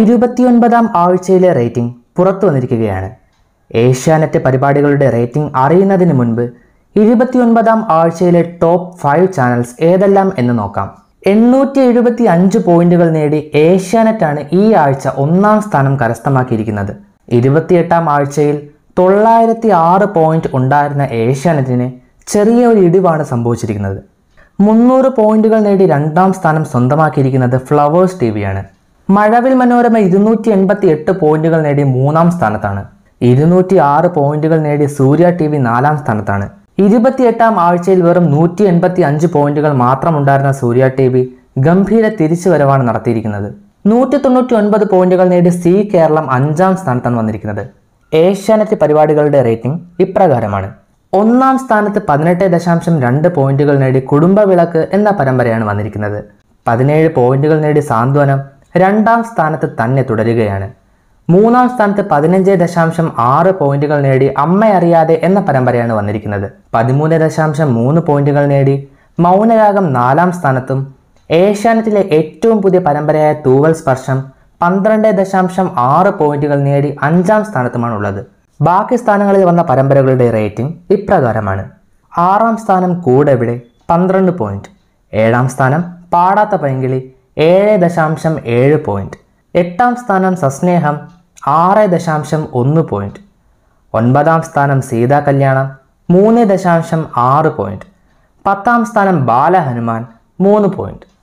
ഇരുപത്തിയൊൻപതാം ആഴ്ചയിലെ റേറ്റിംഗ് പുറത്തു വന്നിരിക്കുകയാണ് ഏഷ്യാനെറ്റ് പരിപാടികളുടെ റേറ്റിംഗ് അറിയുന്നതിന് മുൻപ് ഇരുപത്തിയൊൻപതാം ആഴ്ചയിലെ ടോപ്പ് ഫൈവ് ചാനൽസ് ഏതെല്ലാം എന്ന് നോക്കാം എണ്ണൂറ്റി എഴുപത്തി അഞ്ച് പോയിന്റുകൾ നേടി ഏഷ്യാനെറ്റാണ് ഈ ആഴ്ച ഒന്നാം സ്ഥാനം കരസ്ഥമാക്കിയിരിക്കുന്നത് ഇരുപത്തിയെട്ടാം ആഴ്ചയിൽ തൊള്ളായിരത്തി ആറ് പോയിന്റ് ഉണ്ടായിരുന്ന ഏഷ്യാനെറ്റിന് ചെറിയ ഒരു ഇടിവാണ് സംഭവിച്ചിരിക്കുന്നത് മുന്നൂറ് പോയിന്റുകൾ നേടി രണ്ടാം സ്ഥാനം സ്വന്തമാക്കിയിരിക്കുന്നത് ഫ്ലവേഴ്സ് ടി വിയാണ് മഴവിൽ മനോരമ ഇരുന്നൂറ്റി എൺപത്തി എട്ട് പോയിന്റുകൾ നേടി മൂന്നാം സ്ഥാനത്താണ് ഇരുന്നൂറ്റി ആറ് പോയിന്റുകൾ നേടി സൂര്യ ടി വി നാലാം സ്ഥാനത്താണ് ഇരുപത്തിയെട്ടാം ആഴ്ചയിൽ വെറും നൂറ്റി എൺപത്തി അഞ്ച് പോയിന്റുകൾ ഉണ്ടായിരുന്ന സൂര്യ ടി വി ഗംഭീര തിരിച്ചുവരവാണ് നടത്തിയിരിക്കുന്നത് നൂറ്റി തൊണ്ണൂറ്റി ഒൻപത് പോയിന്റുകൾ നേടി സി കേരളം അഞ്ചാം സ്ഥാനത്താണ് വന്നിരിക്കുന്നത് ഏഷ്യാനെറ്റ് പരിപാടികളുടെ റേറ്റിംഗ് ഇപ്രകാരമാണ് ഒന്നാം സ്ഥാനത്ത് പതിനെട്ട് ദശാംശം രണ്ട് പോയിന്റുകൾ നേടി കുടുംബവിളക്ക് എന്ന പരമ്പരയാണ് വന്നിരിക്കുന്നത് പതിനേഴ് പോയിന്റുകൾ നേടി സാന്ത്വനം രണ്ടാം സ്ഥാനത്ത് തന്നെ തുടരുകയാണ് മൂന്നാം സ്ഥാനത്ത് പതിനഞ്ച് ദശാംശം ആറ് പോയിന്റുകൾ നേടി അമ്മയറിയാതെ എന്ന പരമ്പരയാണ് വന്നിരിക്കുന്നത് പതിമൂന്ന് ദശാംശം മൂന്ന് പോയിന്റുകൾ നേടി മൗനരാഗം നാലാം സ്ഥാനത്തും ഏഷ്യാനെറ്റിലെ ഏറ്റവും പുതിയ പരമ്പരയായ തൂവൽ സ്പർശം പന്ത്രണ്ട് ദശാംശം ആറ് പോയിന്റുകൾ നേടി അഞ്ചാം ഉള്ളത് ബാക്കി സ്ഥാനങ്ങളിൽ വന്ന പരമ്പരകളുടെ റേറ്റിംഗ് ഇപ്രകാരമാണ് ആറാം സ്ഥാനം കൂടെവിടെ പന്ത്രണ്ട് പോയിന്റ് ഏഴാം സ്ഥാനം പാടാത്ത പൈങ്കിളി ഏഴ് ദശാംശം ഏഴ് പോയിൻറ്റ് എട്ടാം സ്ഥാനം സസ്നേഹം ആറ് ദശാംശം ഒന്ന് പോയിൻറ്റ് ഒൻപതാം സ്ഥാനം സീതാ കല്യാണം മൂന്ന് ദശാംശം ആറ് പോയിൻറ്റ് പത്താം സ്ഥാനം ബാലഹനുമാൻ മൂന്ന് പോയിൻറ്റ്